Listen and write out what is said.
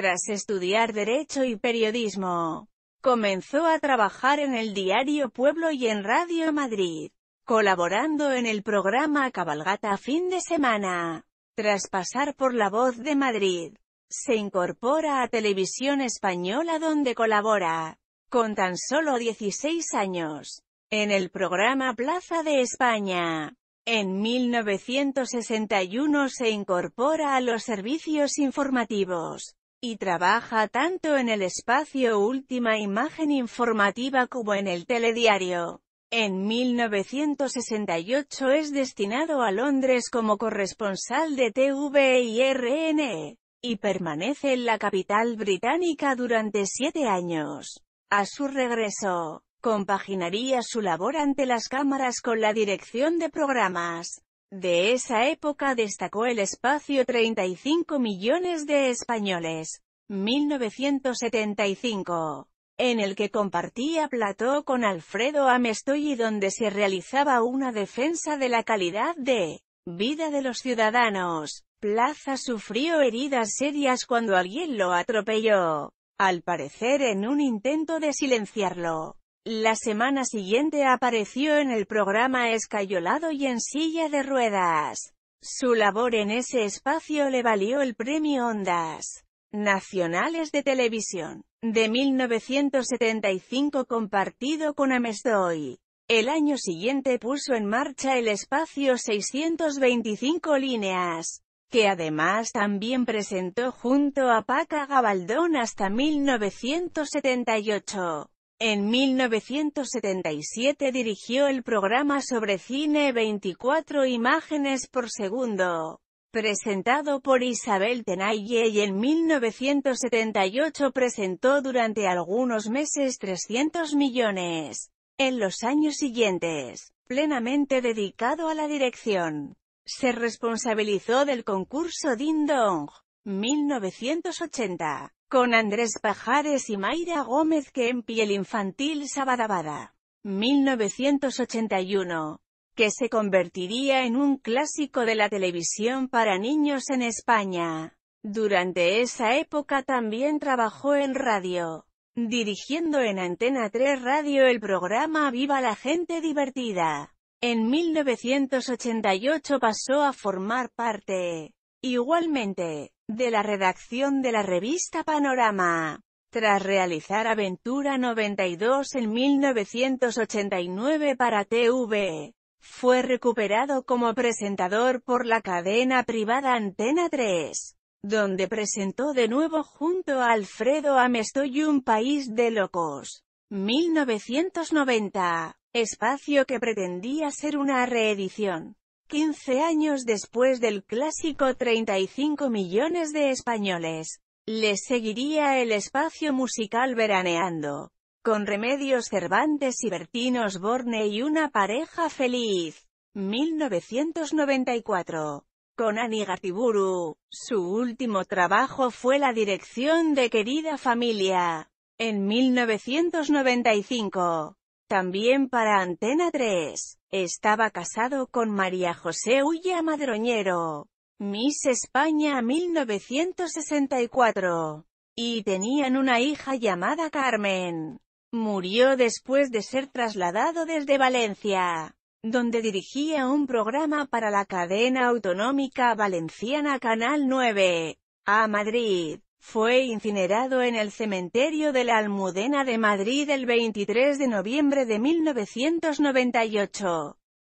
Tras estudiar Derecho y Periodismo, comenzó a trabajar en el diario Pueblo y en Radio Madrid, colaborando en el programa Cabalgata Fin de Semana. Tras pasar por La Voz de Madrid, se incorpora a Televisión Española donde colabora, con tan solo 16 años, en el programa Plaza de España. En 1961 se incorpora a los servicios informativos, y trabaja tanto en el espacio Última Imagen Informativa como en el telediario. En 1968 es destinado a Londres como corresponsal de RNE y permanece en la capital británica durante siete años. A su regreso, compaginaría su labor ante las cámaras con la dirección de programas. De esa época destacó el espacio 35 millones de españoles. 1975 en el que compartía plató con Alfredo Amestoy y donde se realizaba una defensa de la calidad de vida de los ciudadanos. Plaza sufrió heridas serias cuando alguien lo atropelló, al parecer en un intento de silenciarlo. La semana siguiente apareció en el programa Escayolado y en silla de ruedas. Su labor en ese espacio le valió el premio Ondas Nacionales de Televisión de 1975 compartido con Amestoy. El año siguiente puso en marcha el espacio 625 líneas, que además también presentó junto a Paca Gabaldón hasta 1978. En 1977 dirigió el programa sobre cine 24 imágenes por segundo, presentado por Isabel Tenaille y en 1978 presentó durante algunos meses 300 millones. En los años siguientes, plenamente dedicado a la dirección, se responsabilizó del concurso Ding Dong, 1980 con Andrés Pajares y Mayra Gómez que en Piel Infantil Sabadabada, 1981, que se convertiría en un clásico de la televisión para niños en España. Durante esa época también trabajó en radio, dirigiendo en Antena 3 Radio el programa Viva la Gente Divertida. En 1988 pasó a formar parte Igualmente, de la redacción de la revista Panorama. Tras realizar Aventura 92 en 1989 para TV, fue recuperado como presentador por la cadena privada Antena 3, donde presentó de nuevo junto a Alfredo Amestoy Un País de Locos, 1990, espacio que pretendía ser una reedición. 15 años después del clásico 35 millones de españoles. Les seguiría el espacio musical veraneando. Con Remedios Cervantes y Bertín Osborne y una pareja feliz. 1994. Con Ani Gatiburu. Su último trabajo fue la dirección de Querida Familia. En 1995. También para Antena 3. Estaba casado con María José Ulla Madroñero, Miss España 1964. Y tenían una hija llamada Carmen. Murió después de ser trasladado desde Valencia, donde dirigía un programa para la cadena autonómica valenciana Canal 9, a Madrid. Fue incinerado en el cementerio de la Almudena de Madrid el 23 de noviembre de 1998.